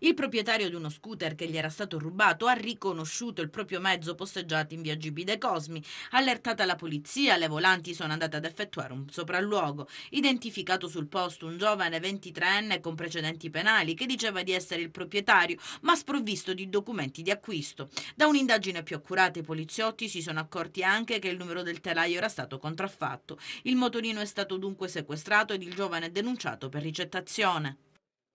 Il proprietario di uno scooter che gli era stato rubato ha riconosciuto il proprio mezzo posteggiato in via GB De Cosmi. Allertata la polizia, le volanti sono andate ad effettuare un sopralluogo. Identificato sul posto un giovane 23enne con precedenti penali che diceva di essere il proprietario, ma sprovvisto di documenti di acquisto. Da un'indagine più accurata i poliziotti si sono accorti anche che il numero del telaio era stato contraffatto. Il motorino è stato dunque sequestrato ed il giovane denunciato per ricettazione.